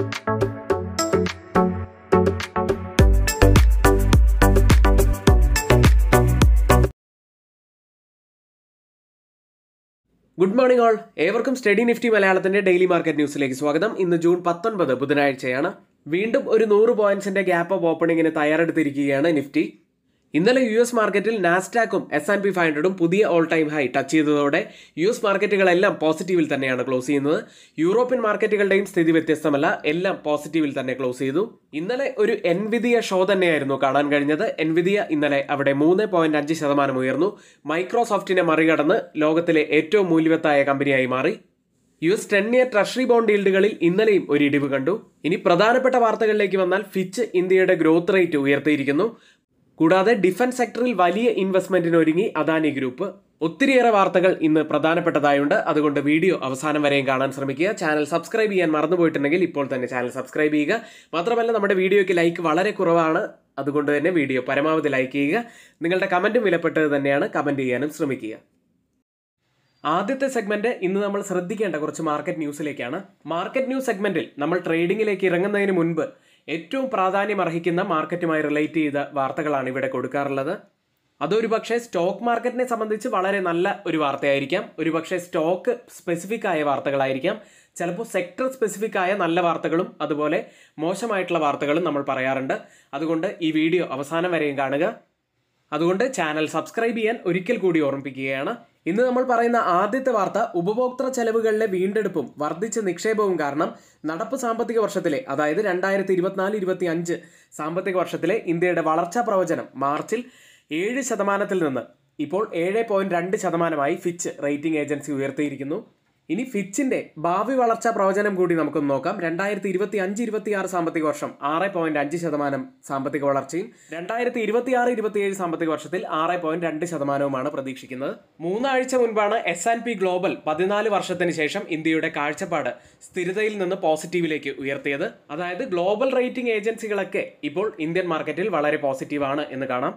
good morning all ഏവർക്കും study Nifty മലയാളത്തിന്റെ daily market ന്യൂസിലേക്ക് സ്വാഗതം ഇന്ന് ജൂൺ പത്തൊൻപത് ബുധനാഴ്ചയാണ് വീണ്ടും ഒരു നൂറ് പോയിന്റ്സിന്റെ ഗ്യാപ്പ് ഓഫ് ഓപ്പണിങ്ങിന് തയ്യാറെടുത്തിരിക്കുകയാണ് നിഫ്റ്റി ഇന്നലെ യു എസ് മാർക്കറ്റിൽ നാസ്ഡാക്കും എസ് ആൻഡ് പി ഫൈവ് ഹൺഡ്രഡും പുതിയ ഓൾ ടൈം ഹൈ ടച്ച് ചെയ്തതോടെ യു എസ് മാർക്കറ്റുകളെല്ലാം പോസിറ്റീവിൽ തന്നെയാണ് ക്ലോസ് ചെയ്യുന്നത് യൂറോപ്യൻ മാർക്കറ്റുകളുടെയും സ്ഥിതി വ്യത്യസ്തമല്ല എല്ലാം പോസിറ്റീവിൽ തന്നെ ക്ലോസ് ചെയ്തു ഇന്നലെ ഒരു എൻവിദിയ ഷോ തന്നെയായിരുന്നു കാണാൻ കഴിഞ്ഞത് എൻവിദിയ ഇന്നലെ അവിടെ മൂന്ന് പോയിന്റ് അഞ്ച് ശതമാനം ഉയർന്നു മൈക്രോസോഫ്റ്റിനെ മറികടന്ന് ലോകത്തിലെ ഏറ്റവും മൂല്യവത്തായ കമ്പനിയായി മാറി U S ten year treasury bond ഈൽഡുകളിൽ ഇന്നലെയും ഒരു ഇടിവ് കണ്ടു ഇനി പ്രധാനപ്പെട്ട വാർത്തകളിലേക്ക് വന്നാൽ ഫിച്ച് ഇന്ത്യയുടെ ഗ്രോത്ത് റേറ്റ് ഉയർത്തിയിരിക്കുന്നു കൂടാതെ ഡിഫൻസ് സെക്ടറിൽ വലിയ ഇൻവെസ്റ്റ്മെന്റിന് ഒരുങ്ങി അദാനി ഗ്രൂപ്പ് ഒത്തിരിയേറെ വാർത്തകൾ ഇന്ന് പ്രധാനപ്പെട്ടതായുണ്ട് അതുകൊണ്ട് വീഡിയോ അവസാനം വരെയും കാണാൻ ശ്രമിക്കുക ചാനൽ സബ്സ്ക്രൈബ് ചെയ്യാൻ മറന്നുപോയിട്ടുണ്ടെങ്കിൽ ഇപ്പോൾ തന്നെ ചാനൽ സബ്സ്ക്രൈബ് ചെയ്യുക മാത്രമല്ല നമ്മുടെ വീഡിയോയ്ക്ക് ലൈക്ക് വളരെ കുറവാണ് അതുകൊണ്ട് തന്നെ വീഡിയോ പരമാവധി ലൈക്ക് ചെയ്യുക നിങ്ങളുടെ കമൻറ്റും വിലപ്പെട്ടത് തന്നെയാണ് കമൻറ്റ് ചെയ്യാനും ശ്രമിക്കുക ആദ്യത്തെ സെഗ്മെന്റ് ഇന്ന് നമ്മൾ ശ്രദ്ധിക്കേണ്ട കുറച്ച് മാർക്കറ്റ് ന്യൂസിലേക്കാണ് മാർക്കറ്റ് ന്യൂസ് സെഗ്മെന്റിൽ നമ്മൾ ട്രേഡിങ്ങിലേക്ക് ഇറങ്ങുന്നതിന് മുൻപ് ഏറ്റവും പ്രാധാന്യം അർഹിക്കുന്ന മാർക്കറ്റുമായി റിലേറ്റ് ചെയ്ത വാർത്തകളാണ് ഇവിടെ കൊടുക്കാറുള്ളത് അതൊരു പക്ഷേ സ്റ്റോക്ക് മാർക്കറ്റിനെ സംബന്ധിച്ച് വളരെ നല്ല ഒരു വാർത്തയായിരിക്കാം ഒരു പക്ഷേ സ്റ്റോക്ക് സ്പെസിഫിക് ആയ വാർത്തകളായിരിക്കാം ചിലപ്പോൾ സെക്ടർ സ്പെസിഫിക് ആയ നല്ല വാർത്തകളും അതുപോലെ മോശമായിട്ടുള്ള വാർത്തകളും നമ്മൾ പറയാറുണ്ട് അതുകൊണ്ട് ഈ വീഡിയോ അവസാനം വരെയും കാണുക അതുകൊണ്ട് ചാനൽ സബ്സ്ക്രൈബ് ചെയ്യാൻ ഒരിക്കൽ കൂടി ഓർമ്മിപ്പിക്കുകയാണ് ഇന്ന് നമ്മൾ പറയുന്ന ആദ്യത്തെ വാർത്ത ഉപഭോക്തൃ ചെലവുകളിലെ വീണ്ടെടുപ്പും വർദ്ധിച്ച നിക്ഷേപവും കാരണം നടപ്പ് സാമ്പത്തിക വർഷത്തിലെ അതായത് രണ്ടായിരത്തി ഇരുപത്തിനാല് ഇരുപത്തി അഞ്ച് സാമ്പത്തിക വർഷത്തിലെ ഇന്ത്യയുടെ വളർച്ചാ പ്രവചനം മാർച്ചിൽ ഏഴ് ശതമാനത്തിൽ നിന്ന് ഇപ്പോൾ ഏഴ് പോയിന്റ് രണ്ട് ശതമാനമായി ഫിച്ച് റേറ്റിംഗ് ഏജൻസി ഉയർത്തിയിരിക്കുന്നു ഇനി ഫിച്ചിന്റെ ഭാവി വളർച്ചാ പ്രവചനം കൂടി നമുക്ക് നോക്കാം രണ്ടായിരത്തി ഇരുപത്തി അഞ്ച് ഇരുപത്തി ആറ് സാമ്പത്തിക വർഷം ആറ് പോയിന്റ് അഞ്ച് ശതമാനം സാമ്പത്തിക വളർച്ചയും രണ്ടായിരത്തി ഇരുപത്തി ആറ് ഇരുപത്തിയേഴ് സാമ്പത്തിക വർഷത്തിൽ ആറ് പോയിന്റ് രണ്ട് ശതമാനവുമാണ് പ്രതീക്ഷിക്കുന്നത് മൂന്നാഴ്ച മുൻപാണ് എസ് ആൻഡ് പി ഗ്ലോബൽ പതിനാല് വർഷത്തിന് ശേഷം ഇന്ത്യയുടെ കാഴ്ചപ്പാട് സ്ഥിരതയിൽ നിന്ന് പോസിറ്റീവിലേക്ക് ഉയർത്തിയത് അതായത് ഗ്ലോബൽ റേറ്റിംഗ് ഏജൻസികളൊക്കെ ഇപ്പോൾ ഇന്ത്യൻ മാർക്കറ്റിൽ വളരെ പോസിറ്റീവാണ് എന്ന് കാണാം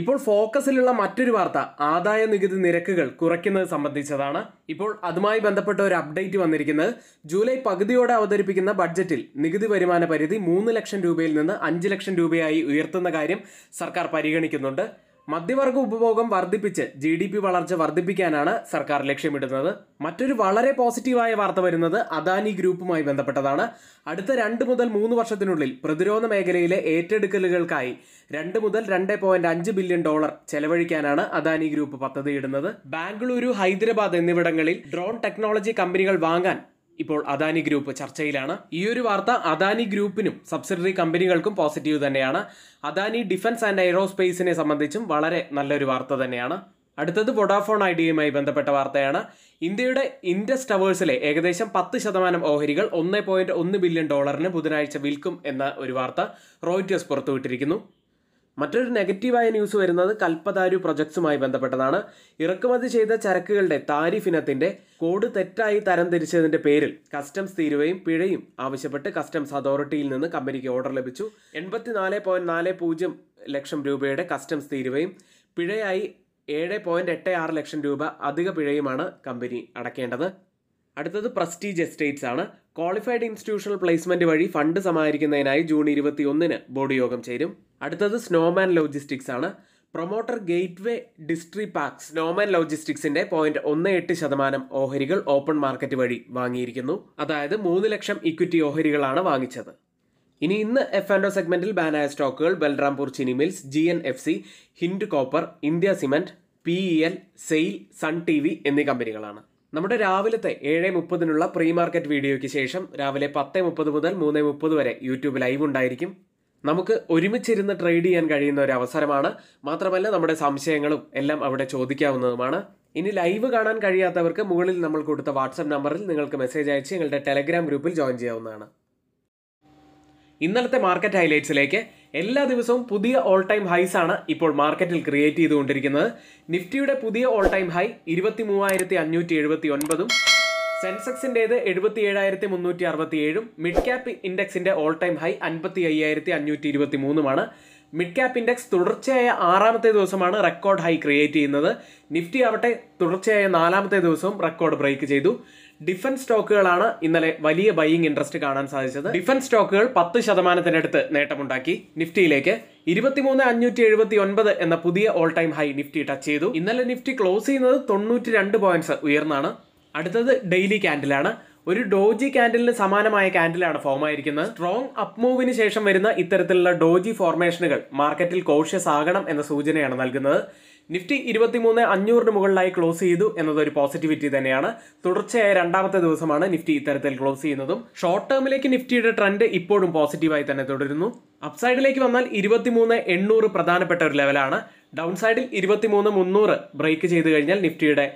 ഇപ്പോൾ ഫോക്കസിലുള്ള മറ്റൊരു വാർത്ത ആദായ നികുതി നിരക്കുകൾ കുറയ്ക്കുന്നത് സംബന്ധിച്ചതാണ് ഇപ്പോൾ അതുമായി ബന്ധപ്പെട്ട ഒരു അപ്ഡേറ്റ് വന്നിരിക്കുന്നത് ജൂലൈ പകുതിയോടെ അവതരിപ്പിക്കുന്ന ബഡ്ജറ്റിൽ നികുതി വരുമാന പരിധി മൂന്ന് ലക്ഷം രൂപയിൽ നിന്ന് അഞ്ച് ലക്ഷം രൂപയായി ഉയർത്തുന്ന കാര്യം സർക്കാർ പരിഗണിക്കുന്നുണ്ട് മധ്യവർഗ ഉപഭോഗം വർദ്ധിപ്പിച്ച് ജി ഡി പി വളർച്ച വർദ്ധിപ്പിക്കാനാണ് സർക്കാർ ലക്ഷ്യമിടുന്നത് മറ്റൊരു വളരെ പോസിറ്റീവായ വാർത്ത വരുന്നത് അദാനി ഗ്രൂപ്പുമായി ബന്ധപ്പെട്ടതാണ് അടുത്ത രണ്ട് മുതൽ മൂന്ന് വർഷത്തിനുള്ളിൽ പ്രതിരോധ മേഖലയിലെ ഏറ്റെടുക്കലുകൾക്കായി രണ്ട് മുതൽ രണ്ട് പോയിന്റ് അഞ്ച് ബില്യൺ ഡോളർ ചെലവഴിക്കാനാണ് അദാനി ഗ്രൂപ്പ് പദ്ധതിയിടുന്നത് ബാംഗ്ലൂരു ഹൈദരാബാദ് എന്നിവിടങ്ങളിൽ ഡ്രോൺ ടെക്നോളജി കമ്പനികൾ വാങ്ങാൻ ഇപ്പോൾ അദാനി ഗ്രൂപ്പ് ചർച്ചയിലാണ് ഈ ഒരു വാർത്ത അദാനി ഗ്രൂപ്പിനും സബ്സിഡറി കമ്പനികൾക്കും പോസിറ്റീവ് തന്നെയാണ് അദാനി ഡിഫൻസ് ആൻഡ് എയ്റോസ്പേസിനെ സംബന്ധിച്ചും വളരെ നല്ലൊരു വാർത്ത തന്നെയാണ് അടുത്തത് വൊഡാഫോൺ ഐഡിയയുമായി ബന്ധപ്പെട്ട വാർത്തയാണ് ഇന്ത്യയുടെ ഇൻഡസ് ടവേഴ്സിലെ ഏകദേശം പത്ത് ശതമാനം ഓഹരികൾ ഒന്ന് പോയിന്റ് ഒന്ന് ബില്യൺ ഡോളറിന് ബുധനാഴ്ച വിൽക്കും എന്ന ഒരു വാർത്ത റോയിറ്റേഴ്സ് പുറത്തുവിട്ടിരിക്കുന്നു മറ്റൊരു നെഗറ്റീവായ ന്യൂസ് വരുന്നത് കൽപ്പതാരു പ്രൊജക്ട്സുമായി ബന്ധപ്പെട്ടതാണ് ഇറക്കുമതി ചെയ്ത ചരക്കുകളുടെ താരിഫ് ഇനത്തിന്റെ കോഡ് തെറ്റായി തരംതിരിച്ചതിന്റെ പേരിൽ കസ്റ്റംസ് തീരുവയും പിഴയും ആവശ്യപ്പെട്ട് കസ്റ്റംസ് അതോറിറ്റിയിൽ നിന്ന് കമ്പനിക്ക് ഓർഡർ ലഭിച്ചു എൺപത്തിനാല് പോയിന്റ് നാല് പൂജ്യം ലക്ഷം രൂപയുടെ കസ്റ്റംസ് തീരുവയും പിഴയായി ഏഴ് പോയിന്റ് എട്ട് ആറ് ലക്ഷം രൂപ അധിക പിഴയുമാണ് കമ്പനി അടക്കേണ്ടത് അടുത്തത് പ്രസ്റ്റീജ് എസ്റ്റേറ്റ്സ് ആണ് ക്വാളിഫൈഡ് ഇൻസ്റ്റിറ്റ്യൂഷണൽ പ്ലേസ്മെന്റ് വഴി ഫണ്ട് സമാഹരിക്കുന്നതിനായി ജൂൺ ഇരുപത്തിയൊന്നിന് ബോർഡ് യോഗം ചേരും അടുത്തത് സ്നോമാൻ ലോജിസ്റ്റിക്സ് ആണ് promoter Gateway Distriparks Snowman ലോജിസ്റ്റിക്സിന്റെ പോയിന്റ് ഒന്ന് എട്ട് ശതമാനം ഓഹരികൾ ഓപ്പൺ മാർക്കറ്റ് വഴി വാങ്ങിയിരിക്കുന്നു അതായത് മൂന്ന് ലക്ഷം ഇക്വിറ്റി ഓഹരികളാണ് വാങ്ങിച്ചത് ഇനി ഇന്ന് എഫ് ആൻഡോ സെഗ്മെന്റിൽ ബാനായ stocks Balrampur Chini Mills G N F C Hind Copper India Cement P E L SAIL Sun T V എന്നീ കമ്പനികളാണ് നമ്മുടെ രാവിലത്തെ ഏഴ് മുപ്പതിനുള്ള പ്രീ മാർക്കറ്റ് വീഡിയോയ്ക്ക് ശേഷം രാവിലെ പത്ത് മുപ്പത് മുതൽ മൂന്ന് മുപ്പത് വരെ യൂട്യൂബ് ലൈവ് ഉണ്ടായിരിക്കും നമുക്ക് ഒരുമിച്ചിരുന്ന് ട്രേഡ് ചെയ്യാൻ കഴിയുന്ന ഒരു അവസരമാണ് മാത്രമല്ല നമ്മുടെ സംശയങ്ങളും എല്ലാം അവിടെ ചോദിക്കാവുന്നതുമാണ് ഇനി ലൈവ് കാണാൻ കഴിയാത്തവർക്ക് മുകളിൽ നമ്മൾ കൊടുത്ത വാട്സപ്പ് നമ്പറിൽ നിങ്ങൾക്ക് മെസ്സേജ് അയച്ച് ഞങ്ങളുടെ ടെലഗ്രാം ഗ്രൂപ്പിൽ ജോയിൻ ചെയ്യാവുന്നതാണ് ഇന്നലത്തെ മാർക്കറ്റ് ഹൈലൈറ്റ്സിലേക്ക് എല്ലാ ദിവസവും പുതിയ ഓൾ ടൈം ഹൈസ് ആണ് ഇപ്പോൾ മാർക്കറ്റിൽ ക്രിയേറ്റ് ചെയ്തുകൊണ്ടിരിക്കുന്നത് നിഫ്റ്റിയുടെ പുതിയ ഓൾ ടൈം ഹൈ ഇരുപത്തി മൂവായിരത്തി അഞ്ഞൂറ്റി എഴുപത്തി ഒൻപതും സെൻസെക്സിൻ്റേത് എഴുപത്തി ഏഴായിരത്തി മുന്നൂറ്റി അറുപത്തി ഏഴും മിഡ് ക്യാപ്പ് ഇൻഡെക്സിൻ്റെ ഓൾ ടൈം ഹൈ അൻപത്തി അയ്യായിരത്തി അഞ്ഞൂറ്റി ഇരുപത്തി മൂന്നുമാണ് മിഡ് ക്യാപ്പ് ഇൻഡെക്സ് തുടർച്ചയായ ആറാമത്തെ ദിവസമാണ് റെക്കോർഡ് ഹൈ ക്രിയേറ്റ് ചെയ്യുന്നത് നിഫ്റ്റി ആവട്ടെ തുടർച്ചയായ നാലാമത്തെ ദിവസവും റെക്കോർഡ് ബ്രേക്ക് ചെയ്തു ഡിഫൻസ് സ്റ്റോക്കുകളാണ് ഇന്നലെ വലിയ ബൈയിങ് ഇൻട്രസ്റ്റ് കാണാൻ സാധിച്ചത് ഡിഫൻസ് സ്റ്റോക്കുകൾ പത്ത് ശതമാനത്തിനടുത്ത് നേട്ടമുണ്ടാക്കി നിഫ്റ്റിയിലേക്ക് ഇരുപത്തിമൂന്ന് അഞ്ഞൂറ്റി എഴുപത്തി ഒൻപത് എന്ന പുതിയ all time high Nifty touch ചെയ്തു ഇന്നലെ നിഫ്റ്റി ക്ലോസ് ചെയ്യുന്നത് തൊണ്ണൂറ്റി രണ്ട് പോയിന്റ്സ് ഉയർന്നാണ് അടുത്തത് ഡെയിലി ക്യാൻഡിലാണ് ഒരു ഡോജി കാൻഡലിന് സമാനമായ കാൻഡലാണ് ഫോം ആയിരിക്കുന്നത് സ്ട്രോങ് മൂവിന് ശേഷം വരുന്ന ഇത്തരത്തിലുള്ള ഡോജി ഫോർമേഷനുകൾ മാർക്കറ്റിൽ കോഷ്യസ് ആകണം എന്ന സൂചനയാണ് നൽകുന്നത് നിഫ്റ്റി ഇരുപത്തിമൂന്ന് അഞ്ഞൂറിന് മുകളിലായി ക്ലോസ് ചെയ്തു എന്നതൊരു പോസിറ്റിവിറ്റി തന്നെയാണ് തുടർച്ചയായ രണ്ടാമത്തെ ദിവസമാണ് നിഫ്റ്റി ഇത്തരത്തിൽ ക്ലോസ് ചെയ്യുന്നതും ഷോർട്ട് ടേമിലേക്ക് നിഫ്റ്റിയുടെ ട്രെൻഡ് ഇപ്പോഴും പോസിറ്റീവായി തന്നെ തുടരുന്നു അപ്സൈഡിലേക്ക് വന്നാൽ ഇരുപത്തിമൂന്ന് എണ്ണൂറ് പ്രധാനപ്പെട്ട ഒരു ലെവലാണ് ഡൗൺ സൈഡിൽ ഇരുപത്തിമൂന്ന് മുന്നൂറ് ബ്രേക്ക് ചെയ്ത് കഴിഞ്ഞാൽ നിഫ്റ്റിയുടെ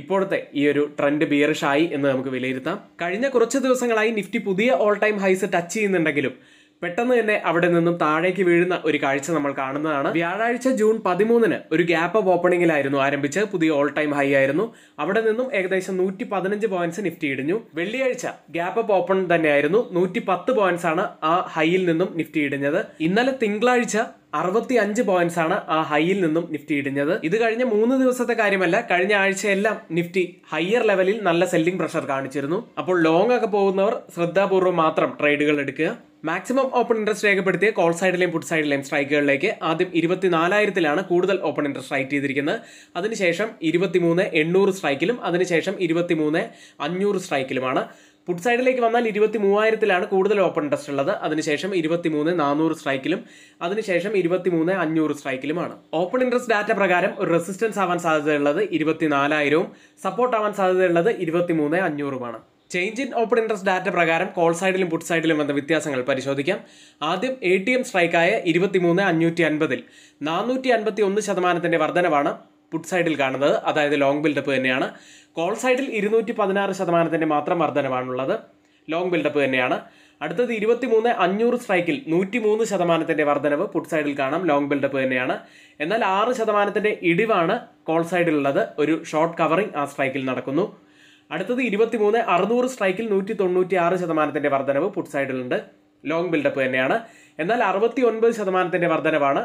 ഇപ്പോഴത്തെ ഈ ഒരു ട്രെൻഡ് ബിയറിഷായി എന്ന് നമുക്ക് വിലയിരുത്താം കഴിഞ്ഞ കുറച്ച് ദിവസങ്ങളായി നിഫ്റ്റി പുതിയ ഓൾ ടൈം ഹൈസ് ടച്ച് ചെയ്യുന്നുണ്ടെങ്കിലും പെട്ടെന്ന് തന്നെ അവിടെ നിന്നും താഴേക്ക് വീഴുന്ന ഒരു കാഴ്ച നമ്മൾ കാണുന്നതാണ് വ്യാഴാഴ്ച ജൂൺ പതിമൂന്നിന് ഒരു ഗ്യാപ്പ് അപ്പ് ഓപ്പണിംഗിലായിരുന്നു ആരംഭിച്ച് പുതിയ ഓൾ ടൈം ഹൈ ആയിരുന്നു അവിടെ നിന്നും ഏകദേശം നൂറ്റി പതിനഞ്ച് പോയിന്റ്സ് നിഫ്റ്റി ഇടിഞ്ഞു വെള്ളിയാഴ്ച ഗ്യാപ്പ് അപ്പ് ഓപ്പൺ തന്നെയായിരുന്നു നൂറ്റി പത്ത് പോയിന്റ്സ് ആണ് ആ ഹൈയിൽ നിന്നും നിഫ്റ്റി ഇടിഞ്ഞത് ഇന്നലെ തിങ്കളാഴ്ച അറുപത്തി അഞ്ച് പോയിന്റ്സ് ആണ് ആ ഹൈയിൽ നിന്നും നിഫ്റ്റി ഇടിഞ്ഞത് ഇത് കഴിഞ്ഞ മൂന്ന് ദിവസത്തെ കാര്യമല്ല കഴിഞ്ഞ ആഴ്ചയെല്ലാം നിഫ്റ്റി ഹയർ ലെവലിൽ നല്ല സെല്ലിംഗ് പ്രഷർ കാണിച്ചിരുന്നു അപ്പോൾ ലോങ് ഒക്കെ പോകുന്നവർ ശ്രദ്ധാപൂർവ്വം മാത്രം ട്രേഡുകൾ എടുക്കുക മാക്സിമം ഓപ്പൺ ഇൻട്രസ്റ്റ് രേഖപ്പെടുത്തിയ കോൾ സൈഡിലെയും പുട്ട് സൈഡിലെയും സ്ട്രൈക്കുകളിലേക്ക് ആദ്യം ഇരുപത്തിനാലായിരത്തിലാണ് കൂടുതൽ ഓപ്പൺ ഇൻട്രസ്റ്റ് റൈറ്റ് ചെയ്തിരിക്കുന്നത് അതിനുശേഷം ഇരുപത്തിമൂന്ന് എണ്ണൂറ് സ്ട്രൈക്കിലും അതിനുശേഷം ഇരുപത്തിമൂന്ന് അഞ്ഞൂറ് സ്ട്രൈക്കിലുമാണ് പുട്ട് സൈഡിലേക്ക് വന്നാൽ ഇരുപത്തി മൂവായിരത്തിലാണ് കൂടുതൽ ഓപ്പൺ ഇൻട്രസ്റ്റ് ഉള്ളത് അതിനുശേഷം ഇരുപത്തിമൂന്ന് നാനൂറ് സ്ട്രൈക്കിലും അതിനുശേഷം ഇരുപത്തിമൂന്ന് അഞ്ഞൂറ് സ്ട്രൈക്കിലുമാണ് ഓപ്പൺ ഇൻട്രസ്റ്റ് ഡാറ്റ പ്രകാരം ഒരു റെസിസ്റ്റൻസ് ആവാൻ സാധ്യതയുള്ളത് ഇരുപത്തിനാലായിരവും സപ്പോർട്ട് ആവാൻ സാധ്യതയുള്ളത് ഇരുപത്തിമൂന്ന് അഞ്ഞൂറുമാണ് change in open interest data പ്രകാരം കോൾ സൈഡിലും പുട്ട് സൈഡിലും വന്ന വ്യത്യാസങ്ങൾ പരിശോധിക്കാം ആദ്യം എ ടി എം സ്ട്രൈക്കായ ഇരുപത്തിമൂന്ന് അഞ്ഞൂറ്റി അൻപതിൽ നാനൂറ്റി അൻപത്തി ഒന്ന് ശതമാനത്തിൻ്റെ വർധനവാണ് പുട്ട് സൈഡിൽ കാണുന്നത് അതായത് ലോങ് ബിൽഡപ്പ് തന്നെയാണ് കോൾ സൈഡിൽ ഇരുന്നൂറ്റി പതിനാറ് ശതമാനത്തിൻ്റെ മാത്രം വർധനവാണുള്ളത് ലോങ് ബിൽഡപ്പ് തന്നെയാണ് അടുത്തത് ഇരുപത്തിമൂന്ന് അഞ്ഞൂറ് സ്ട്രൈക്കിൽ നൂറ്റി മൂന്ന് ശതമാനത്തിൻ്റെ വർധനവ് പുട്ട് സൈഡിൽ കാണാം ലോങ് ബിൽഡപ്പ് തന്നെയാണ് എന്നാൽ ആറ് ശതമാനത്തിൻ്റെ ഇടിവാണ് കോൾ സൈഡിലുള്ളത് ഒരു ഷോർട്ട് കവറിംഗ് ആ സ്ട്രൈക്കിൽ നടക്കുന്നു അടുത്തത് ഇരുപത്തിമൂന്ന് അറുന്നൂറ് സ്ട്രൈക്കിൽ നൂറ്റി തൊണ്ണൂറ്റി ആറ് ശതമാനത്തിൻ്റെ വർധനവ് പുട്ട് സൈഡിലുണ്ട് ലോങ് ബിൽഡപ്പ് തന്നെയാണ് എന്നാൽ അറുപത്തി ഒൻപത് ശതമാനത്തിൻ്റെ വർധനവാണ്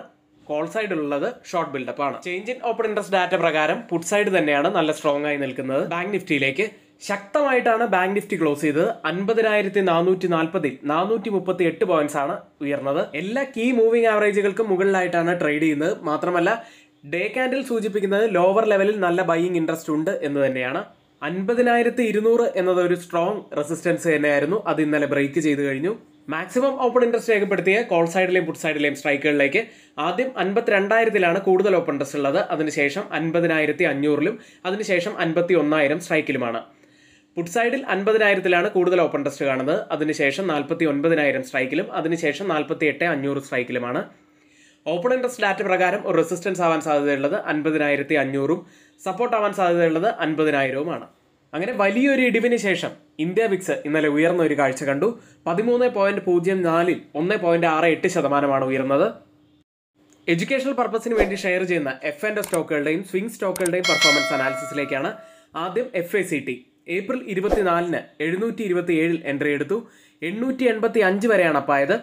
കോൾ സൈഡിലുള്ളത് ഷോർട്ട് ബിൽഡപ്പ് ആണ് change in open interest data പ്രകാരം പുട്ട് സൈഡ് തന്നെയാണ് നല്ല സ്ട്രോങ് ആയി നിൽക്കുന്നത് ബാങ്ക് നിഫ്റ്റിയിലേക്ക് ശക്തമായിട്ടാണ് ബാങ്ക് നിഫ്റ്റി ക്ലോസ് ചെയ്തത് അൻപതിനായിരത്തി നാനൂറ്റി നാൽപ്പതിൽ നാനൂറ്റി മുപ്പത്തി എട്ട് പോയിന്റ്സ് ആണ് ഉയർന്നത് എല്ലാ കീ മൂവിംഗ് ആവറേജുകൾക്കും മുകളിലായിട്ടാണ് ട്രേഡ് ചെയ്യുന്നത് മാത്രമല്ല ഡേ കാൻഡിൽ സൂചിപ്പിക്കുന്നത് ലോവർ ലെവലിൽ നല്ല ബൈയിങ് ഇൻട്രസ്റ്റ് ഉണ്ട് എന്ന് തന്നെയാണ് അൻപതിനായിരത്തി ഇരുന്നൂറ് എന്നത് ഒരു സ്ട്രോങ് റെസിസ്റ്റൻസ് തന്നെയായിരുന്നു അത് ഇന്നലെ ബ്രേക്ക് ചെയ്ത് കഴിഞ്ഞു മാക്സിമം ഓപ്പൺ ഇൻട്രസ്റ്റ് രേഖപ്പെടുത്തിയ കോൾ സൈഡിലെയും പുട്ട് സൈഡിലെയും സ്ട്രൈക്കുകളിലേക്ക് ആദ്യം അൻപത്തിരണ്ടായിരത്തിലാണ് കൂടുതൽ ഓപ്പൺ ഇൻട്രസ്റ്റ് ഉള്ളത് അതിനുശേഷം അൻപതിനായിരത്തി അഞ്ഞൂറിലും അതിനുശേഷം അൻപത്തി ഒന്നായിരം സ്ട്രൈക്കിലുമാണ് പുട്ട് സൈഡിൽ അൻപതിനായിരത്തിലാണ് കൂടുതൽ ഓപ്പൺ ഇൻട്രസ്റ്റ് കാണുന്നത് അതിനുശേഷം നാൽപ്പത്തി ഒൻപതിനായിരം സ്ട്രൈക്കിലും അതിനുശേഷം നാൽപ്പത്തി എട്ട് അഞ്ഞൂറ് സ്ട്രൈക്കിലുമാണ് ഓപ്പൺ ഇൻട്രസ്റ്റ് ഡാറ്റ പ്രകാരം ഒരു റെസിസ്റ്റൻസ് ആവാൻ സാധ്യതയുള്ളത് അൻപതിനായിരത്തി അഞ്ഞൂറും സപ്പോർട്ടാവാൻ സാധ്യതയുള്ളത് അൻപതിനായിരവുമാണ് അങ്ങനെ വലിയൊരു ഇടിവിന് ശേഷം ഇന്ത്യ വിക്സ് ഇന്നലെ ഉയർന്ന ഒരു കാഴ്ച കണ്ടു പതിമൂന്ന് പോയിന്റ് പൂജ്യം നാലിൽ ഒന്ന് പോയിന്റ് ആറ് എട്ട് ശതമാനമാണ് ഉയർന്നത് എഡ്യൂക്കേഷണൽ പർപ്പസിന് വേണ്ടി ഷെയർ ചെയ്യുന്ന എഫ് എൻ്റെ സ്റ്റോക്കുകളുടെയും സ്വിംഗ് സ്റ്റോക്കുകളുടെയും പെർഫോമൻസ് അനാലിസിസിലേക്കാണ് ആദ്യം F A C T April ഇരുപത്തിനാലിന് എഴുന്നൂറ്റി ഇരുപത്തി ഏഴിൽ എൻട്രി എടുത്തു എണ്ണൂറ്റി എൺപത്തി അഞ്ച് വരെയാണ് അപ്പായത്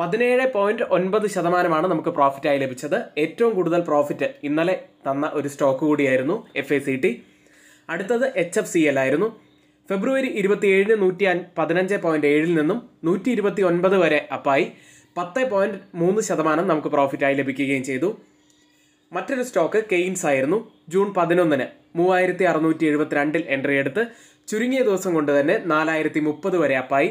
പതിനേഴ് പോയിന്റ് ഒൻപത് ശതമാനമാണ് നമുക്ക് പ്രോഫിറ്റായി ലഭിച്ചത് ഏറ്റവും കൂടുതൽ പ്രോഫിറ്റ് ഇന്നലെ തന്ന ഒരു സ്റ്റോക്ക് കൂടിയായിരുന്നു എഫ് എ സി ടി അടുത്തത് എച്ച് എഫ് സി എൽ ആയിരുന്നു ഫെബ്രുവരി ഇരുപത്തിയേഴിന് നൂറ്റി പതിനഞ്ച് പോയിന്റ് ഏഴിൽ നിന്നും നൂറ്റി ഇരുപത്തി ഒൻപത് വരെ അപ്പായി പത്ത് പോയിന്റ് മൂന്ന് ശതമാനം നമുക്ക് പ്രോഫിറ്റായി ലഭിക്കുകയും ചെയ്തു മറ്റൊരു സ്റ്റോക്ക് കെയിൻസ് ആയിരുന്നു ജൂൺ പതിനൊന്നിന് മൂവായിരത്തി അറുന്നൂറ്റി എഴുപത്തിരണ്ടിൽ എൻട്രി എടുത്ത് ചുരുങ്ങിയ ദിവസം കൊണ്ട് തന്നെ നാലായിരത്തി മുപ്പത് വരെ അപ്പായി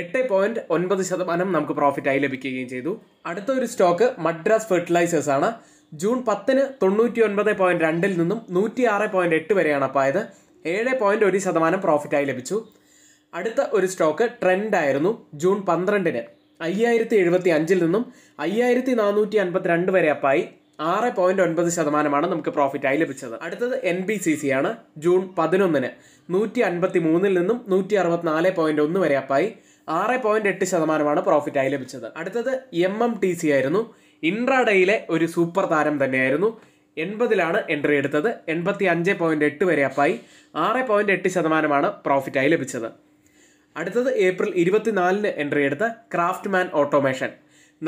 എട്ട് പോയിന്റ് ഒൻപത് ശതമാനം നമുക്ക് പ്രോഫിറ്റ് ആയി ലഭിക്കുകയും ചെയ്തു അടുത്ത ഒരു സ്റ്റോക്ക് മദ്രാസ് ഫെർട്ടിലൈസേഴ്സ് ആണ് ജൂൺ പത്തിന് തൊണ്ണൂറ്റി ഒൻപത് പോയിന്റ് രണ്ടിൽ നിന്നും നൂറ്റി ആറ് പോയിന്റ് എട്ട് വരെയാണ് അപ്പായത് ഏഴ് പോയിന്റ് ഒരു ശതമാനം പ്രോഫിറ്റ് ആയി ലഭിച്ചു അടുത്ത ഒരു സ്റ്റോക്ക് ട്രെൻഡ് ആയിരുന്നു ജൂൺ പന്ത്രണ്ടിന് അയ്യായിരത്തി എഴുപത്തി അഞ്ചിൽ നിന്നും അയ്യായിരത്തി നാനൂറ്റി അൻപത്തി രണ്ട് വരെ അപ്പായി ആറ് പോയിന്റ് ഒൻപത് ശതമാനമാണ് നമുക്ക് പ്രോഫിറ്റ് ആയി ലഭിച്ചത് അടുത്തത് എൻ ബി സി സി ആണ് ജൂൺ പതിനൊന്നിന് നൂറ്റി അൻപത്തി മൂന്നിൽ നിന്നും നൂറ്റി അറുപത്തിനാല് പോയിന്റ് ഒന്ന് വരെ അപ്പായി ആറ് പോയിന്റ് എട്ട് ശതമാനമാണ് പ്രോഫിറ്റ് ആയി ലഭിച്ചത് അടുത്തത് എം എം ടി സി ആയിരുന്നു ഇൻട്രാഡയിലെ ഒരു സൂപ്പർ താരം തന്നെയായിരുന്നു എൺപതിലാണ് എൻട്രി എടുത്തത് എൺപത്തി അഞ്ച് പോയിന്റ് എട്ട് വരെ അപ്പായി ആറ് പോയിന്റ് എട്ട് ശതമാനമാണ് പ്രോഫിറ്റായി ലഭിച്ചത് അടുത്തത് ഏപ്രിൽ ഇരുപത്തിനാലിന് എൻട്രി എടുത്ത ക്രാഫ്റ്റ് മാൻ ഓട്ടോമേഷൻ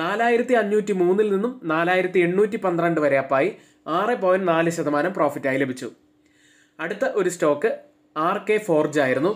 നാലായിരത്തി അഞ്ഞൂറ്റി മൂന്നിൽ നിന്നും നാലായിരത്തി എണ്ണൂറ്റി പന്ത്രണ്ട് വരെ അപ്പായി ആറ് പോയിന്റ് നാല് ശതമാനം പ്രോഫിറ്റായി ലഭിച്ചു അടുത്ത ഒരു സ്റ്റോക്ക് ആർ കെ ഫോർജ് ആയിരുന്നു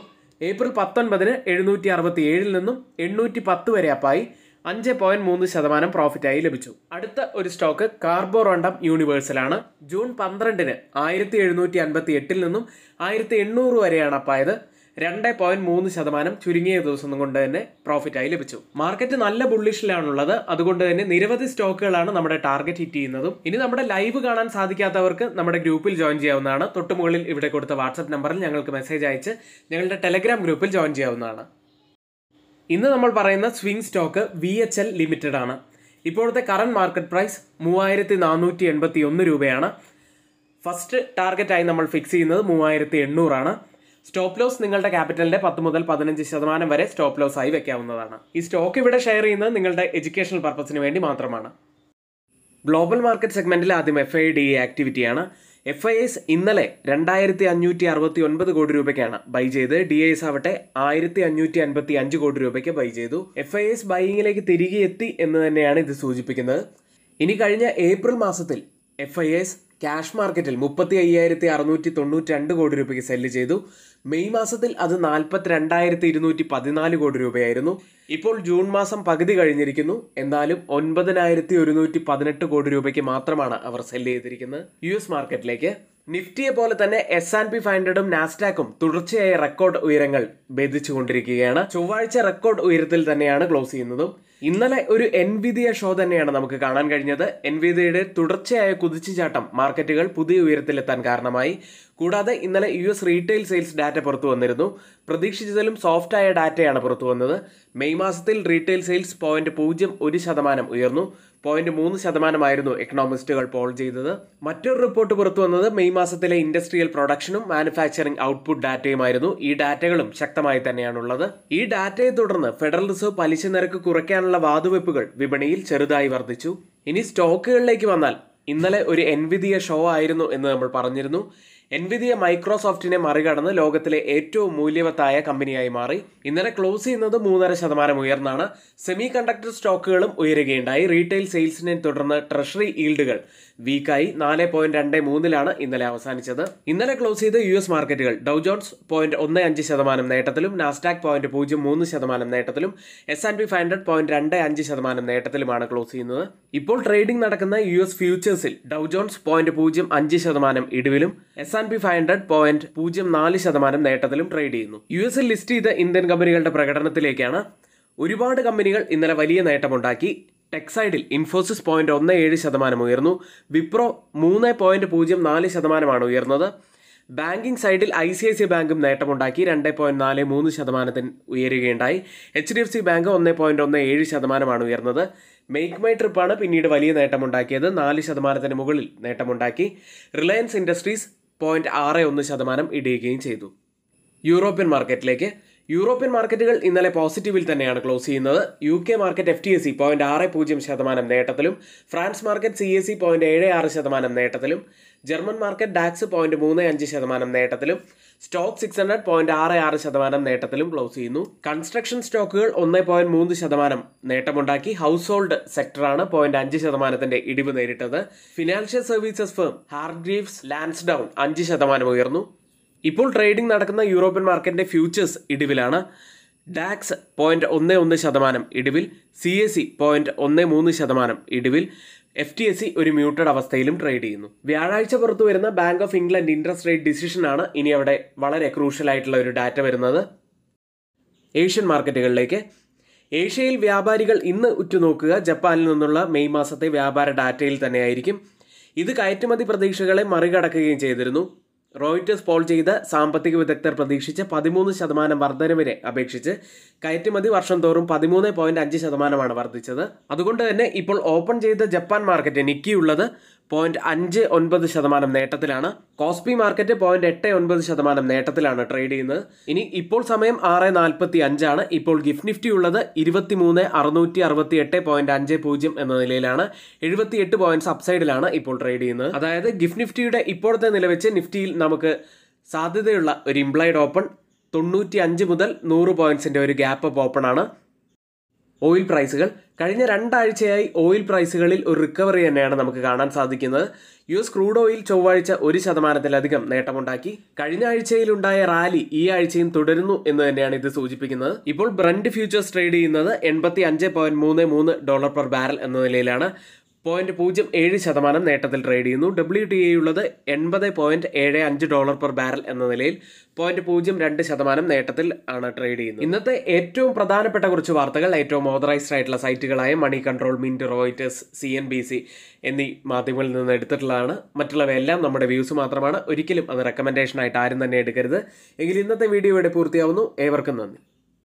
ഏപ്രിൽ പത്തൊൻപതിന് എഴുന്നൂറ്റി അറുപത്തി ഏഴിൽ നിന്നും എണ്ണൂറ്റി പത്ത് വരെ അപ്പായി അഞ്ച് പോയിന്റ് മൂന്ന് ശതമാനം പ്രോഫിറ്റായി ലഭിച്ചു അടുത്ത ഒരു സ്റ്റോക്ക് കാർബോറോണ്ടം യൂണിവേഴ്സലാണ് ജൂൺ പന്ത്രണ്ടിന് ആയിരത്തി എഴുന്നൂറ്റി അൻപത്തി എട്ടിൽ നിന്നും ആയിരത്തി എണ്ണൂറ് വരെയാണ് അപ്പായത് രണ്ട് പോയിന്റ് മൂന്ന് ശതമാനം ചുരുങ്ങിയ ദിവസം കൊണ്ട് തന്നെ പ്രോഫിറ്റായി ലഭിച്ചു മാർക്കറ്റ് നല്ല ബുള്ളിഷിലാണുള്ളത് അതുകൊണ്ട് തന്നെ നിരവധി സ്റ്റോക്കുകളാണ് നമ്മുടെ ടാർഗറ്റ് ഹിറ്റ് ചെയ്യുന്നതും ഇനി നമ്മുടെ ലൈവ് കാണാൻ സാധിക്കാത്തവർക്ക് നമ്മുടെ ഗ്രൂപ്പിൽ ജോയിൻ ചെയ്യാവുന്നതാണ് തൊട്ടുമുകളിൽ ഇവിടെ കൊടുത്ത വാട്സപ്പ് നമ്പറിൽ ഞങ്ങൾക്ക് മെസ്സേജ് അയച്ച് ഞങ്ങളുടെ ടെലഗ്രാം ഗ്രൂപ്പിൽ ജോയിൻ ചെയ്യാവുന്നതാണ് ഇന്ന് നമ്മൾ പറയുന്ന swing stock V H L limited ആണ് ഇപ്പോഴത്തെ കറണ്ട് മാർക്കറ്റ് പ്രൈസ് മൂവായിരത്തി നാനൂറ്റി എൺപത്തി ഒന്ന് രൂപയാണ് ഫസ്റ്റ് ടാർഗറ്റായി നമ്മൾ ഫിക്സ് ചെയ്യുന്നത് മൂവായിരത്തി എണ്ണൂറാണ് സ്റ്റോപ്പ് ലോസ് നിങ്ങളുടെ ക്യാപിറ്റലിന്റെ പത്ത് മുതൽ പതിനഞ്ച് ശതമാനം വരെ സ്റ്റോപ്പ് ലോസ് ആയി വെക്കാവുന്നതാണ് ഈ സ്റ്റോക്ക് ഇവിടെ ഷെയർ ചെയ്യുന്നത് നിങ്ങളുടെ എഡ്യൂക്കേഷണൽ പർപ്പസിന് വേണ്ടി മാത്രമാണ് ഗ്ലോബൽ മാർക്കറ്റ് സെഗ്മെന്റിൽ ആദ്യം എഫ് ഐ ഡി ആക്ടിവിറ്റിയാണ് എഫ് ഐ എസ് ഇന്നലെ രണ്ടായിരത്തി അഞ്ഞൂറ്റി അറുപത്തി ഒൻപത് കോടി രൂപയ്ക്കാണ് ബൈ ചെയ്ത് ഡി ഐ എസ് ആവട്ടെ ആയിരത്തി അഞ്ഞൂറ്റി അൻപത്തി അഞ്ച് കോടി രൂപയ്ക്ക് ബൈ ചെയ്തു എഫ് ഐ എസ് ബൈയിങ്ങിലേക്ക് തിരികെ എത്തി എന്ന് തന്നെയാണ് ഇത് സൂചിപ്പിക്കുന്നത് ഇനി കഴിഞ്ഞ ഏപ്രിൽ മാസത്തിൽ എഫ് ഐ എസ് ക്യാഷ് മാർക്കറ്റിൽ മുപ്പത്തി അയ്യായിരത്തി അറുന്നൂറ്റി തൊണ്ണൂറ്റി രണ്ട് കോടി രൂപയ്ക്ക് സെല്ല് ചെയ്തു മെയ് മാസത്തിൽ അത് നാൽപ്പത്തി രണ്ടായിരത്തി ഇരുന്നൂറ്റി പതിനാല് കോടി രൂപയായിരുന്നു ഇപ്പോൾ ജൂൺ മാസം പകുതി കഴിഞ്ഞിരിക്കുന്നു എന്നാലും ഒൻപതിനായിരത്തി ഒരുന്നൂറ്റി പതിനെട്ട് കോടി രൂപയ്ക്ക് മാത്രമാണ് അവർ സെല്ല് ചെയ്തിരിക്കുന്നത് യു എസ് മാർക്കറ്റിലേക്ക് നിഫ്റ്റിയെ പോലെ തന്നെ എസ് ആൻഡ് പി ഫൈവ് ഹൺഡ്രഡും നാസ്ഡാക്കും തുടർച്ചയായ റെക്കോർഡ് ഉയരങ്ങൾ ഭേദിച്ചുകൊണ്ടിരിക്കുകയാണ് ചൊവ്വാഴ്ച റെക്കോർഡ് ഉയരത്തിൽ തന്നെയാണ് ക്ലോസ് ചെയ്യുന്നതും ഇന്നലെ ഒരു എൻവിദിയ ഷോ തന്നെയാണ് നമുക്ക് കാണാൻ കഴിഞ്ഞത് എൻവിദിയയുടെ തുടർച്ചയായ കുതിച്ചുചാട്ടം മാർക്കറ്റുകൾ പുതിയ ഉയരത്തിലെത്താൻ കാരണമായി കൂടാതെ ഇന്നലെ U S retail sales data പുറത്തു വന്നിരുന്നു പ്രതീക്ഷിച്ചതിലും സോഫ്റ്റായ ഡാറ്റയാണ് പുറത്തു വന്നത് മെയ് മാസത്തിൽ റീറ്റെയിൽ സെയിൽസ് പോയിന്റ് പൂജ്യം ഒരു ശതമാനം ഉയർന്നു പോയിന്റ് മൂന്ന് ശതമാനമായിരുന്നു എക്കണോമിസ്റ്റുകൾ പോൾ ചെയ്തത് മറ്റൊരു റിപ്പോർട്ട് പുറത്തു വന്നത് മെയ് മാസത്തിലെ ഇൻഡസ്ട്രിയൽ പ്രൊഡക്ഷനും മാനുഫാക്ചറിംഗ് ഔട്ട്പുട്ട് ഡാറ്റയുമായിരുന്നു ഈ ഡാറ്റകളും ശക്തമായി തന്നെയാണുള്ളത് ഈ ഡാറ്റയെ തുടർന്ന് ഫെഡറൽ റിസർവ് പലിശ നിരക്ക് കുറയ്ക്കാനുള്ള വാതുവെപ്പുകൾ വിപണിയിൽ ചെറുതായി വർദ്ധിച്ചു ഇനി സ്റ്റോക്കുകളിലേക്ക് വന്നാൽ ഇന്നലെ ഒരു എൻവിധിയ ഷോ ആയിരുന്നു എന്ന് നമ്മൾ പറഞ്ഞിരുന്നു എൻവിദിയ മൈക്രോസോഫ്റ്റിനെ മറികടന്ന് ലോകത്തിലെ ഏറ്റവും മൂല്യവത്തായ കമ്പനിയായി മാറി ഇന്നലെ ക്ലോസ് ചെയ്യുന്നത് മൂന്നര ശതമാനം ഉയർന്നാണ് സെമി കണ്ടക്ടർ സ്റ്റോക്കുകളും ഉയരുകയുണ്ടായി റീറ്റെയിൽ സെയിൽസിനെ തുടർന്ന് ട്രഷറി ഈൽഡുകൾ വീക്കായി നാല് പോയിന്റ് രണ്ട് മൂന്നിലാണ് ഇന്നലെ അവസാനിച്ചത് ഇന്നലെ ക്ലോസ് ചെയ്ത യു എസ് മാർക്കറ്റുകൾ ഡൗ ജോൺസ് പോയിന്റ് ഒന്ന് അഞ്ച് ശതമാനം നേട്ടത്തിലും നാസ്ഡാക് പോയിന്റ് പൂജ്യം മൂന്ന് ശതമാനം നേട്ടത്തിലും S and P five hundred point രണ്ട് അഞ്ച് ശതമാനം നേട്ടത്തിലുമാണ് ക്ലോസ് ചെയ്യുന്നത് ഇപ്പോൾ ട്രേഡിംഗ് നടക്കുന്ന യു എസ് ഫ്യൂച്ചേഴ്സിൽ ഡൗ ജോൺസ് പോയിന്റ് പൂജ്യം അഞ്ച് ശതമാനം ഇടിവിലും S S and P five hundred point പൂജ്യം നാല് ശതമാനം നേട്ടത്തിലും ട്രേഡ് ചെയ്യുന്നു യു എസിൽ ലിസ്റ്റ് ചെയ്ത ഇന്ത്യൻ കമ്പനികളുടെ പ്രകടനത്തിലേക്കാണ് ഒരുപാട് കമ്പനികൾ ഇന്നലെ വലിയ നേട്ടമുണ്ടാക്കി ടെക്സൈഡിൽ ഇൻഫോസിസ് പോയിന്റ് ഒന്ന് ഏഴ് ശതമാനം ഉയർന്നു വിപ്രോ മൂന്ന് പോയിന്റ് പൂജ്യം നാല് ശതമാനമാണ് ഉയർന്നത് ബാങ്കിംഗ് സൈഡിൽ ഐ സി ഐ സി ബാങ്കും നേട്ടമുണ്ടാക്കി രണ്ട് പോയിന്റ് നാല് മൂന്ന് ശതമാനത്തിന് ഉയരുകയുണ്ടായി H D F C bank ഒന്ന് പോയിന്റ് ഒന്ന് ഏഴ് ശതമാനമാണ് ഉയർന്നത് മെയ്ക്ക് മൈ ട്രിപ്പാണ് പിന്നീട് വലിയ നേട്ടമുണ്ടാക്കിയത് നാല് ശതമാനത്തിന് മുകളിൽ നേട്ടമുണ്ടാക്കി റിലയൻസ് ഇൻഡസ്ട്രീസ് പോയിന്റ് ആറ് ഒന്ന് ശതമാനം ഇടിയുകയും ചെയ്തു യൂറോപ്യൻ മാർക്കറ്റിലേക്ക് യൂറോപ്യൻ മാർക്കറ്റുകൾ ഇന്നലെ പോസിറ്റീവിൽ തന്നെയാണ് ക്ലോസ് ചെയ്യുന്നത് U K market F T S C point ആറ് പൂജ്യം ശതമാനം നേട്ടത്തിലും France market C S C point ഏഴ് ആറ് ശതമാനം നേട്ടത്തിലും ജർമ്മൻ മാർക്കറ്റ് ഡാക്സ് പോയിന്റ് മൂന്ന് അഞ്ച് ശതമാനം നേട്ടത്തിലും സ്റ്റോക്ക് സിക്സ് ഹൺഡ്രഡ് പോയിന്റ് ആറ് ആറ് ശതമാനം നേട്ടത്തിലും ക്ലോസ് ചെയ്യുന്നു കൺസ്ട്രക്ഷൻ സ്റ്റോക്കുകൾ ഒന്ന് പോയിന്റ് മൂന്ന് ശതമാനം നേട്ടമുണ്ടാക്കി ഹൗസ് ഹോൾഡ് സെക്ടറാണ് പോയിന്റ് അഞ്ച് ശതമാനത്തിന്റെ ഇടിവ് നേരിട്ടത് financial services firm Hargreaves Lansdown അഞ്ച് ശതമാനം ഉയർന്നു ഇപ്പോൾ ട്രേഡിംഗ് നടക്കുന്ന യൂറോപ്യൻ മാർക്കറ്റിന്റെ ഫ്യൂച്ചേഴ്സ് ഇടിവിലാണ് ഡാക്സ് പോയിന്റ് ഒന്ന് ഒന്ന് ശതമാനം ഇടിവിൽ സി എസ് സി പോയിന്റ് ഒന്ന് മൂന്ന് ശതമാനം ഇടിവിൽ എഫ് ടി എസ് സി ഒരു മ്യൂട്ടഡ് അവസ്ഥയിലും ട്രേഡ് ചെയ്യുന്നു വ്യാഴാഴ്ച പുറത്തു വരുന്ന bank of England interest rate ഡിസിഷനാണ് ഇനി അവിടെ വളരെ ക്രൂഷ്യൽ ആയിട്ടുള്ള ഒരു ഡാറ്റ വരുന്നത് ഏഷ്യൻ മാർക്കറ്റുകളിലേക്ക് ഏഷ്യയിൽ വ്യാപാരികൾ ഇന്ന് ഉറ്റുനോക്കുക ജപ്പാനിൽ നിന്നുള്ള മെയ് മാസത്തെ വ്യാപാര ഡാറ്റയിൽ തന്നെയായിരിക്കും ഇത് കയറ്റുമതി പ്രതീക്ഷകളെ മറികടക്കുകയും ചെയ്തിരുന്നു റോയിറ്റേഴ്സ് പോൾ ചെയ്ത സാമ്പത്തിക വിദഗ്ധർ പ്രതീക്ഷിച്ച പതിമൂന്ന് ശതമാനം വരെ അപേക്ഷിച്ച് കയറ്റുമതി വർഷം തോറും പതിമൂന്ന് പോയിന്റ് അഞ്ച് ശതമാനമാണ് വർദ്ധിച്ചത് അതുകൊണ്ട് തന്നെ ഇപ്പോൾ ഓപ്പൺ ചെയ്ത ജപ്പാൻ മാർക്കറ്റ് നിക്കിയുള്ളത് പോയിന്റ് അഞ്ച് ഒൻപത് ശതമാനം നേട്ടത്തിലാണ് കോസ്പി മാർക്കറ്റ് പോയിന്റ് എട്ട് ഒൻപത് ശതമാനം നേട്ടത്തിലാണ് ട്രേഡ് ചെയ്യുന്നത് ഇനി ഇപ്പോൾ സമയം ആറ് നാൽപ്പത്തി അഞ്ചാണ് ഇപ്പോൾ ഗിഫ്റ്റ് നിഫ്റ്റി ഉള്ളത് ഇരുപത്തി മൂന്ന് അറുന്നൂറ്റി അറുപത്തി എട്ട് പോയിന്റ് അഞ്ച് പൂജ്യം എന്ന നിലയിലാണ് എഴുപത്തി എട്ട് പോയിന്റ്സ് അപ്സൈഡിലാണ് ഇപ്പോൾ ട്രേഡ് ചെയ്യുന്നത് അതായത് ഗിഫ്റ്റ് നിഫ്റ്റിയുടെ ഇപ്പോഴത്തെ നില വെച്ച് നിഫ്റ്റിയിൽ നമുക്ക് സാധ്യതയുള്ള ഒരു ഇംപ്ലോയിഡ് ഓപ്പൺ തൊണ്ണൂറ്റി അഞ്ച് മുതൽ നൂറ് പോയിന്റ്സിന്റെ ഒരു ഗ്യാപ്പ് ഓപ്പൺ ആണ് ഓയിൽ പ്രൈസുകൾ കഴിഞ്ഞ രണ്ടാഴ്ചയായി ഓയിൽ പ്രൈസുകളിൽ ഒരു റിക്കവറി തന്നെയാണ് നമുക്ക് കാണാൻ സാധിക്കുന്നത് യു എസ് ക്രൂഡ് ഓയിൽ ചൊവ്വാഴ്ച ഒരു ശതമാനത്തിലധികം നേട്ടമുണ്ടാക്കി കഴിഞ്ഞ ആഴ്ചയിലുണ്ടായ റാലി ഈ ആഴ്ചയും തുടരുന്നു എന്ന് തന്നെയാണ് ഇത് സൂചിപ്പിക്കുന്നത് ഇപ്പോൾ ബ്രണ്ട് ഫ്യൂച്ചേഴ്സ് ട്രേഡ് ചെയ്യുന്നത് എൺപത്തി അഞ്ച് പോയിന്റ് മൂന്ന് മൂന്ന് ഡോളർ പെർ ബാരൽ എന്ന നിലയിലാണ് പോയിന്റ് പൂജ്യം ഏഴ് ശതമാനം നേട്ടത്തിൽ ട്രേഡ് ചെയ്യുന്നു ഡബ്ല്യു ടി എയുള്ളത് എൺപത് പോയിന്റ് ഏഴ് അഞ്ച് ഡോളർ പെർ ബാരൽ എന്ന നിലയിൽ പോയിന്റ് പൂജ്യം രണ്ട് ശതമാനം നേട്ടത്തിൽ ആണ് ട്രേഡ് ചെയ്യുന്നത് ഇന്നത്തെ ഏറ്റവും പ്രധാനപ്പെട്ട കുറച്ച് വാർത്തകൾ ഏറ്റവും ഓതറൈസ്ഡ് ആയിട്ടുള്ള സൈറ്റുകളായ Moneycontrol Mint Reuters C N B C എന്നീ മാധ്യമങ്ങളിൽ നിന്ന് എടുത്തിട്ടുള്ളതാണ് മറ്റുള്ളവയെല്ലാം നമ്മുടെ വ്യൂസ് മാത്രമാണ് ഒരിക്കലും അത് റെക്കമെൻഡേഷൻ ആയിട്ട് ആരും തന്നെ എടുക്കരുത് എങ്കിൽ ഇന്നത്തെ വീഡിയോ ഇവിടെ പൂർത്തിയാവുന്നു ഏവർക്കും നന്ദി